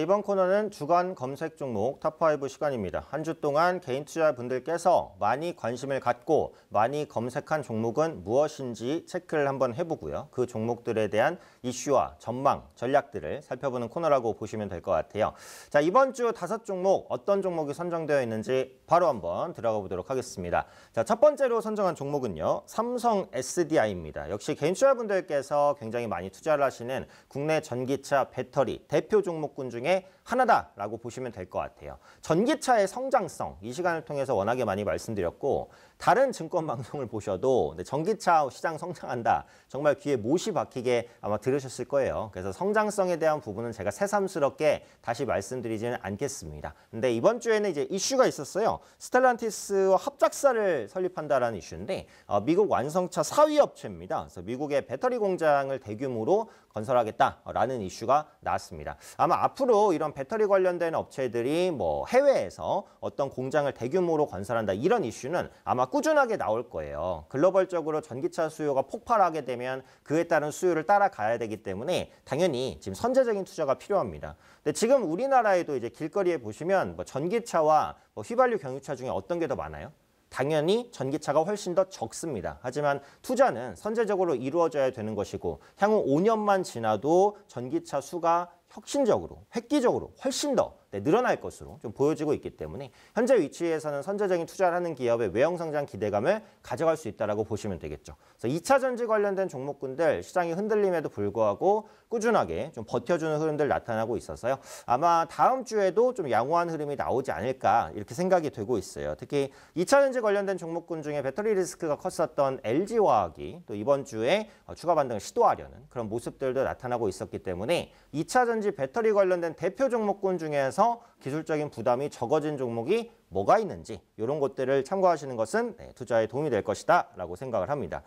이번 코너는 주간 검색 종목 탑 5 시간입니다. 한 주 동안 개인 투자분들께서 많이 관심을 갖고 많이 검색한 종목은 무엇인지 체크를 한번 해보고요. 그 종목들에 대한 이슈와 전망, 전략들을 살펴보는 코너라고 보시면 될 것 같아요. 자, 이번 주 다섯 종목 어떤 종목이 선정되어 있는지 바로 한번 들어가 보도록 하겠습니다. 자, 첫 번째로 선정한 종목은요. 삼성 SDI입니다. 역시 개인 투자분들께서 굉장히 많이 투자를 하시는 국내 전기차 배터리 대표 종목군 중에 하나다라고 보시면 될 것 같아요. 전기차의 성장성 이 시간을 통해서 워낙에 많이 말씀드렸고 다른 증권 방송을 보셔도 전기차 시장 성장한다 정말 귀에 못이 박히게 아마 들으셨을 거예요. 그래서 성장성에 대한 부분은 제가 새삼스럽게 다시 말씀드리지는 않겠습니다. 근데 이번 주에는 이제 이슈가 있었어요. 스텔란티스와 합작사를 설립한다라는 이슈인데 어, 미국 완성차 4위 업체입니다. 그래서 미국의 배터리 공장을 대규모로 건설하겠다라는 이슈가 나왔습니다. 아마 앞으로 이런 이런 배터리 관련된 업체들이 뭐 해외에서 어떤 공장을 대규모로 건설한다 이런 이슈는 아마 꾸준하게 나올 거예요. 글로벌적으로 전기차 수요가 폭발하게 되면 그에 따른 수요를 따라가야 되기 때문에 당연히 지금 선제적인 투자가 필요합니다. 근데 지금 우리나라에도 이제 길거리에 보시면 뭐 전기차와 뭐 휘발유 경유차 중에 어떤 게 더 많아요? 당연히 전기차가 훨씬 더 적습니다. 하지만 투자는 선제적으로 이루어져야 되는 것이고 향후 5년만 지나도 전기차 수가 혁신적으로, 획기적으로 훨씬 더 네, 늘어날 것으로 좀 보여지고 있기 때문에 현재 위치에서는 선제적인 투자를 하는 기업의 외형 성장 기대감을 가져갈 수 있다라고 보시면 되겠죠. 그래서 2차 전지 관련된 종목군들 시장이 흔들림에도 불구하고 꾸준하게 좀 버텨주는 흐름들 나타나고 있어서요. 아마 다음 주에도 좀 양호한 흐름이 나오지 않을까 이렇게 생각이 되고 있어요. 특히 2차 전지 관련된 종목군 중에 배터리 리스크가 컸었던 LG화학이 또 이번 주에 어, 추가 반등을 시도하려는 그런 모습들도 나타나고 있었기 때문에 2차 전지 배터리 관련된 대표 종목군 중에서 따라서 기술적인 부담이 적어진 종목이 뭐가 있는지 이런 것들을 참고하시는 것은 네, 투자에 도움이 될 것이다 라고 생각을 합니다.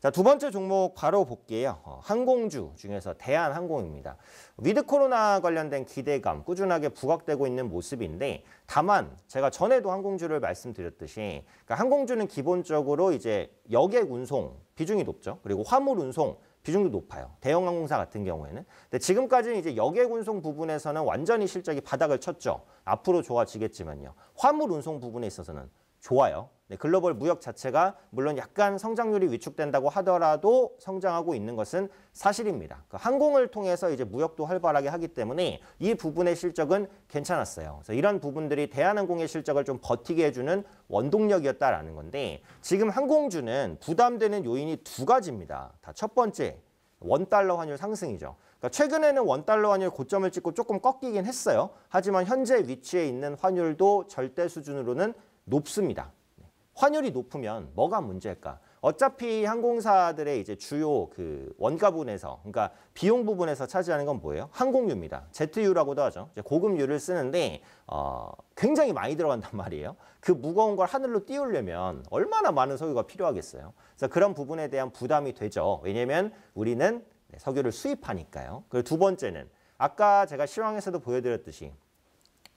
자, 두 번째 종목 바로 볼게요. 어, 항공주 중에서 대한항공입니다. 위드 코로나 관련된 기대감 꾸준하게 부각되고 있는 모습인데 다만 제가 전에도 항공주를 말씀드렸듯이 그러니까 항공주는 기본적으로 이제 여객 운송 비중이 높죠. 그리고 화물 운송 비중도 높아요. 대형 항공사 같은 경우에는. 근데 지금까지는 이제 여객 운송 부분에서는 완전히 실적이 바닥을 쳤죠. 앞으로 좋아지겠지만요. 화물 운송 부분에 있어서는 좋아요. 네, 글로벌 무역 자체가 물론 약간 성장률이 위축된다고 하더라도 성장하고 있는 것은 사실입니다. 그 항공을 통해서 이제 무역도 활발하게 하기 때문에 이 부분의 실적은 괜찮았어요. 그래서 이런 부분들이 대한항공의 실적을 좀 버티게 해주는 원동력이었다라는 건데 지금 항공주는 부담되는 요인이 두 가지입니다. 다첫 번째 원달러 환율 상승이죠. 그러니까 최근에는 원달러 환율 고점을 찍고 조금 꺾이긴 했어요. 하지만 현재 위치에 있는 환율도 절대 수준으로는 높습니다. 환율이 높으면 뭐가 문제일까? 어차피 항공사들의 이제 주요 그 원가분에서 그러니까 비용 부분에서 차지하는 건 뭐예요? 항공유입니다. 제트유라고도 하죠. 고급유를 쓰는데 어, 굉장히 많이 들어간단 말이에요. 그 무거운 걸 하늘로 띄우려면 얼마나 많은 석유가 필요하겠어요. 그래서 그런 부분에 대한 부담이 되죠. 왜냐면 우리는 네, 석유를 수입하니까요. 그리고 두 번째는 아까 제가 실황에서도 보여드렸듯이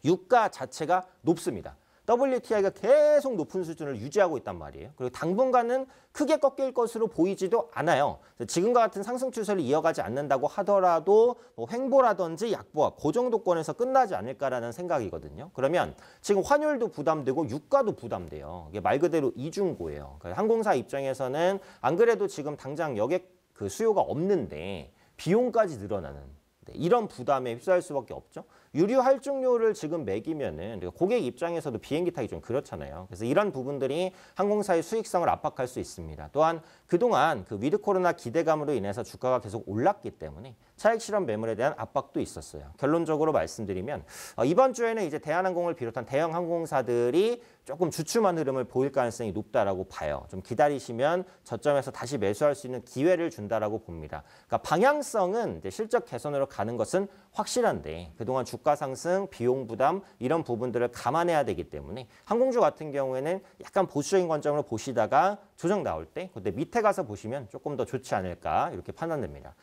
유가 자체가 높습니다. WTI가 계속 높은 수준을 유지하고 있단 말이에요. 그리고 당분간은 크게 꺾일 것으로 보이지도 않아요. 지금과 같은 상승 추세를 이어가지 않는다고 하더라도 뭐 횡보라든지 약보와 고 그 정도권에서 끝나지 않을까라는 생각이거든요. 그러면 지금 환율도 부담되고 유가도 부담돼요. 이게 말 그대로 이중고예요. 그러니까 항공사 입장에서는 안 그래도 지금 당장 여객 그 수요가 없는데 비용까지 늘어나는 네, 이런 부담에 휩싸일 수밖에 없죠. 유류 할증료를 지금 매기면은 고객 입장에서도 비행기 타기 좀 그렇잖아요. 그래서 이런 부분들이 항공사의 수익성을 압박할 수 있습니다. 또한 그동안 그 위드 코로나 기대감으로 인해서 주가가 계속 올랐기 때문에 차익 실험 매물에 대한 압박도 있었어요. 결론적으로 말씀드리면 어, 이번 주에는 이제 대한항공을 비롯한 대형 항공사들이 조금 주춤한 흐름을 보일 가능성이 높다라고 봐요. 좀 기다리시면 저점에서 다시 매수할 수 있는 기회를 준다라고 봅니다. 그러니까 방향성은 실적 개선으로 가는 것은 확실한데 그동안 주가 상승, 비용 부담 이런 부분들을 감안해야 되기 때문에 항공주 같은 경우에는 약간 보수적인 관점으로 보시다가 조정 나올 때 그때 밑에 가서 보시면 조금 더 좋지 않을까 이렇게 판단됩니다.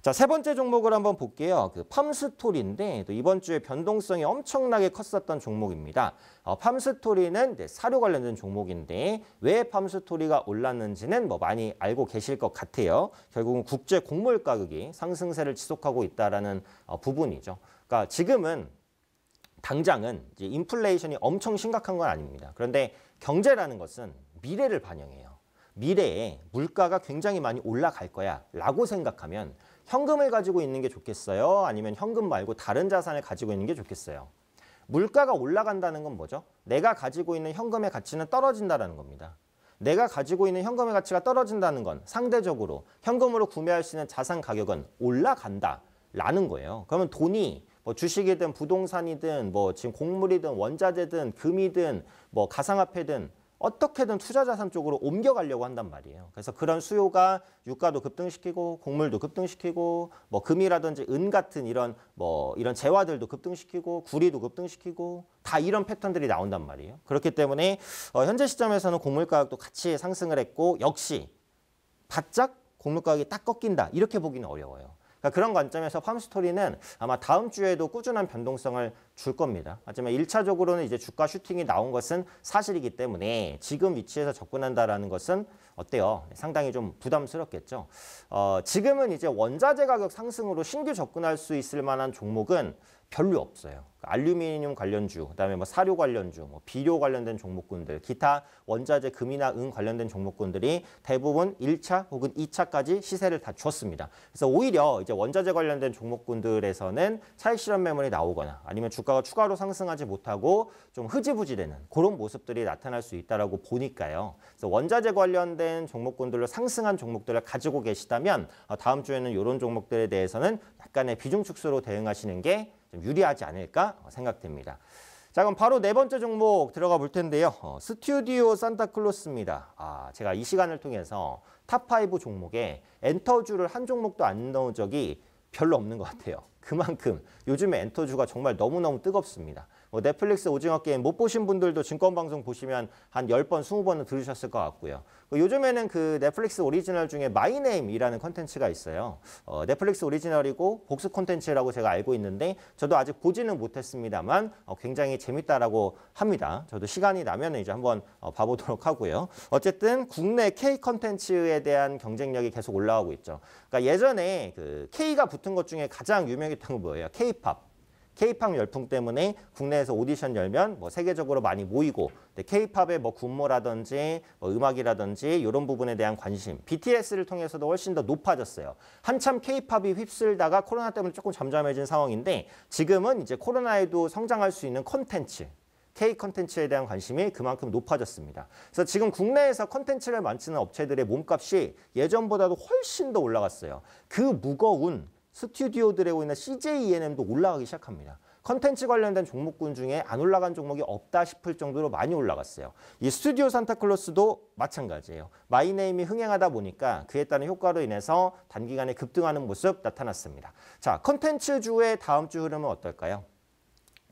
자, 세 번째 종목을 한번 볼게요. 그 팜스토리인데 또 이번 주에 변동성이 엄청나게 컸었던 종목입니다. 어, 팜스토리는 네, 사료 관련된 종목인데 왜 팜스토리가 올랐는지는 뭐 많이 알고 계실 것 같아요. 결국은 국제 곡물 가격이 상승세를 지속하고 있다라는 어, 부분이죠. 그러니까 지금은 당장은 이제 인플레이션이 엄청 심각한 건 아닙니다. 그런데 경제라는 것은 미래를 반영해요. 미래에 물가가 굉장히 많이 올라갈 거야 라고 생각하면 현금을 가지고 있는 게 좋겠어요? 아니면 현금 말고 다른 자산을 가지고 있는 게 좋겠어요? 물가가 올라간다는 건 뭐죠? 내가 가지고 있는 현금의 가치는 떨어진다는 겁니다. 내가 가지고 있는 현금의 가치가 떨어진다는 건 상대적으로 현금으로 구매할 수 있는 자산 가격은 올라간다라는 거예요. 그러면 돈이 뭐 주식이든 부동산이든 뭐 지금 곡물이든 원자재든 금이든 뭐 가상화폐든 어떻게든 투자자산 쪽으로 옮겨가려고 한단 말이에요. 그래서 그런 수요가 유가도 급등시키고 곡물도 급등시키고 뭐 금이라든지 은 같은 이런 뭐 이런 재화들도 급등시키고 구리도 급등시키고 다 이런 패턴들이 나온단 말이에요. 그렇기 때문에 어, 현재 시점에서는 곡물 가격도 같이 상승을 했고 역시 바짝 곡물 가격이 딱 꺾인다 이렇게 보기는 어려워요. 그러니까 그런 관점에서 팜스토리는 아마 다음 주에도 꾸준한 변동성을 줄 겁니다. 하지만 1차적으로는 이제 주가 슈팅이 나온 것은 사실이기 때문에 지금 위치에서 접근한다라는 것은 어때요? 상당히 좀 부담스럽겠죠. 어, 지금은 이제 원자재 가격 상승으로 신규 접근할 수 있을 만한 종목은 별로 없어요. 그러니까 알루미늄 관련주, 그다음에 뭐 사료 관련주, 뭐 비료 관련된 종목군들, 기타 원자재 금이나 은 관련된 종목군들이 대부분 1차 혹은 2차까지 시세를 다 줬습니다. 그래서 오히려 이제 원자재 관련된 종목군들에서는 차익 실현 매물이 나오거나 아니면 주가 주가가 추가로 상승하지 못하고 좀 흐지부지되는 그런 모습들이 나타날 수 있다라고 보니까요. 그래서 원자재 관련된 종목군들로 상승한 종목들을 가지고 계시다면 어, 다음 주에는 이런 종목들에 대해서는 약간의 비중 축소로 대응하시는 게좀 유리하지 않을까 어, 생각됩니다. 자 그럼 바로 네 번째 종목 들어가 볼 텐데요. 어, 스튜디오 산타클로스입니다. 아 제가 이 시간을 통해서 탑5 종목에 엔터주를 한 종목도 안 넣은 적이 별로 없는 것 같아요. 그만큼 요즘에 엔터주가 정말 너무너무 뜨겁습니다. 뭐 넷플릭스 오징어 게임 못 보신 분들도 증권방송 보시면 한1 0번2 0 번은 들으셨을 것 같고요. 그 요즘에는 그 넷플릭스 오리지널 중에 마이네임이라는 컨텐츠가 있어요. 어, 넷플릭스 오리지널이고 복수 컨텐츠라고 제가 알고 있는데 저도 아직 보지는 못했습니다만 어, 굉장히 재밌다라고 합니다. 저도 시간이 나면 이제 한번 어, 봐보도록 하고요. 어쨌든 국내 K 컨텐츠에 대한 경쟁력이 계속 올라오고 있죠. 그러니까 예전에 그 K가 붙은 것 중에 가장 유명했 던 있다는 건 뭐예요? K-팝. K-팝 열풍 때문에 국내에서 오디션 열면 뭐 세계적으로 많이 모이고 케이팝의뭐군무라든지뭐 음악이라든지 이런 부분에 대한 관심, BTS를 통해서도 훨씬 더 높아졌어요. 한참 케이팝이 휩쓸다가 코로나 때문에 조금 잠잠해진 상황인데 지금은 이제 코로나에도 성장할 수 있는 콘텐츠 K 컨텐츠에 대한 관심이 그만큼 높아졌습니다. 그래서 지금 국내에서 콘텐츠를 만드는 업체들의 몸값이 예전보다도 훨씬 더 올라갔어요. 그 무거운 스튜디오 드래곤이나 CJENM도 올라가기 시작합니다. 컨텐츠 관련된 종목군 중에 안 올라간 종목이 없다 싶을 정도로 많이 올라갔어요. 이 스튜디오 산타클로스도 마찬가지예요. 마이네임이 흥행하다 보니까 그에 따른 효과로 인해서 단기간에 급등하는 모습 나타났습니다. 자, 컨텐츠 주의 다음 주 흐름은 어떨까요?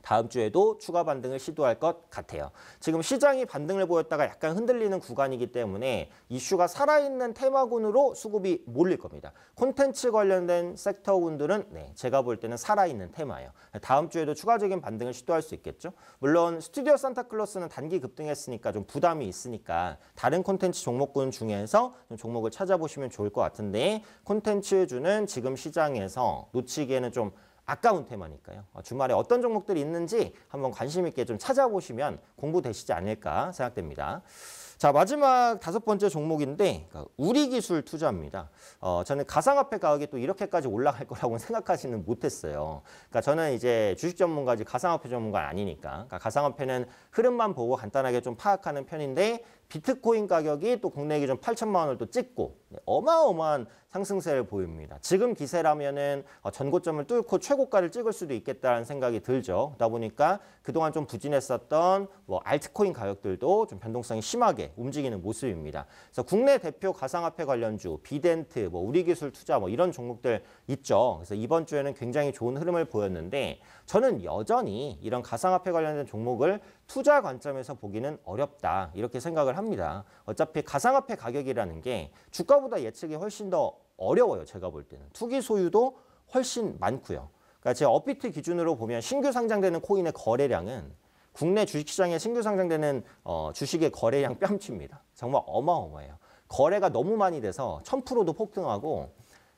다음 주에도 추가 반등을 시도할 것 같아요. 지금 시장이 반등을 보였다가 약간 흔들리는 구간이기 때문에 이슈가 살아있는 테마군으로 수급이 몰릴 겁니다. 콘텐츠 관련된 섹터군들은 네, 제가 볼 때는 살아있는 테마예요. 다음 주에도 추가적인 반등을 시도할 수 있겠죠. 물론 스튜디오 산타클로스는 단기 급등했으니까 좀 부담이 있으니까 다른 콘텐츠 종목군 중에서 좀 종목을 찾아보시면 좋을 것 같은데 콘텐츠주는 지금 시장에서 놓치기에는 좀 아까운 테마니까요. 어, 주말에 어떤 종목들이 있는지 한번 관심 있게 좀 찾아보시면 공부되시지 않을까 생각됩니다. 자 마지막 다섯 번째 종목인데 그러니까 우리 기술 투자입니다. 어, 저는 가상화폐 가격이 또 이렇게까지 올라갈 거라고는 생각하지는 못했어요. 그러니까 저는 이제 주식 전문가지 가상화폐 전문가 아니니까 그러니까 가상화폐는 흐름만 보고 간단하게 좀 파악하는 편인데 비트코인 가격이 또 국내 기준 8천만 원을 또 찍고 네, 어마어마한 상승세를 보입니다. 지금 기세라면은 어, 전고점을 뚫고 최고가를 찍을 수도 있겠다는 생각이 들죠. 그러다 보니까 그동안 좀 부진했었던 뭐 알트코인 가격들도 좀 변동성이 심하게 움직이는 모습입니다. 그래서 국내 대표 가상화폐 관련주, 비덴트, 뭐 우리기술 투자 뭐 이런 종목들 있죠. 그래서 이번 주에는 굉장히 좋은 흐름을 보였는데 저는 여전히 이런 가상화폐 관련된 종목을 투자 관점에서 보기는 어렵다 이렇게 생각을 합니다. 어차피 가상화폐 가격이라는 게 주가보다 예측이 훨씬 더 어려워요. 제가 볼 때는 투기 소유도 훨씬 많고요. 그러니까 제 업비트 기준으로 보면 신규 상장되는 코인의 거래량은 국내 주식시장에 신규 상장되는 어, 주식의 거래량 뺨칩니다. 정말 어마어마해요. 거래가 너무 많이 돼서 1000%도 폭등하고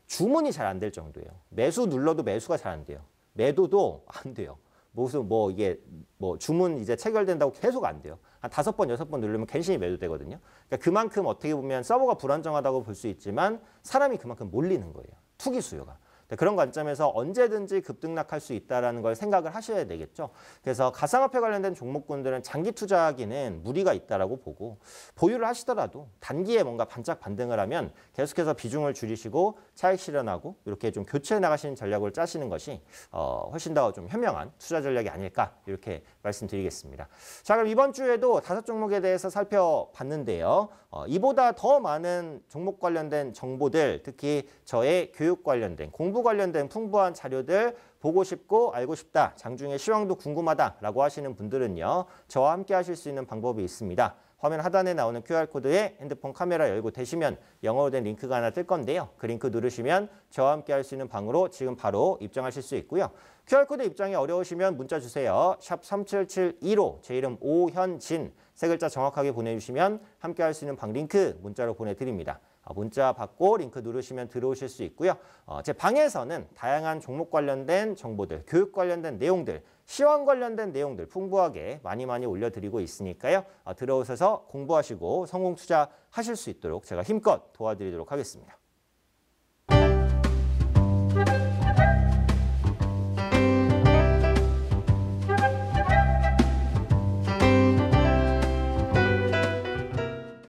주문이 잘 안 될 정도예요. 매수 눌러도 매수가 잘 안 돼요. 매도도 안 돼요. 무슨 뭐 이게 뭐 주문 이제 체결된다고 계속 안 돼요. 한 다섯 번 여섯 번 누르면 갱신이 매도되거든요. 그러니까 그만큼 어떻게 보면 서버가 불안정하다고 볼 수 있지만 사람이 그만큼 몰리는 거예요. 투기 수요가. 네, 그런 관점에서 언제든지 급등락할 수 있다는 걸 생각을 하셔야 되겠죠. 그래서 가상화폐 관련된 종목군들은 장기 투자하기는 무리가 있다고 보고 보유를 하시더라도 단기에 뭔가 반짝 반등을 하면 계속해서 비중을 줄이시고 차익 실현하고 이렇게 좀 교체해 나가시는 전략을 짜시는 것이 어, 훨씬 더 좀 현명한 투자 전략이 아닐까 이렇게 말씀드리겠습니다. 자 그럼 이번 주에도 다섯 종목에 대해서 살펴봤는데요. 어, 이보다 더 많은 종목 관련된 정보들 특히 저의 교육 관련된 공부 정부 관련된 풍부한 자료들 보고 싶고 알고 싶다. 장중에 시황도 궁금하다라고 하시는 분들은요. 저와 함께 하실 수 있는 방법이 있습니다. 화면 하단에 나오는 QR코드에 핸드폰 카메라 열고 대시면 영어로 된 링크가 하나 뜰 건데요. 그 링크 누르시면 저와 함께 할 수 있는 방으로 지금 바로 입장하실 수 있고요. QR코드 입장이 어려우시면 문자 주세요. 샵 3772로 제 이름 오현진 세 글자 정확하게 보내주시면 함께 할 수 있는 방 링크 문자로 보내드립니다. 어, 문자 받고 링크 누르시면 들어오실 수 있고요. 어, 제 방에서는 다양한 종목 관련된 정보들, 교육 관련된 내용들, 시험 관련된 내용들 풍부하게 많이 많이 올려드리고 있으니까요. 어, 들어오셔서 공부하시고 성공 투자하실 수 있도록 제가 힘껏 도와드리도록 하겠습니다.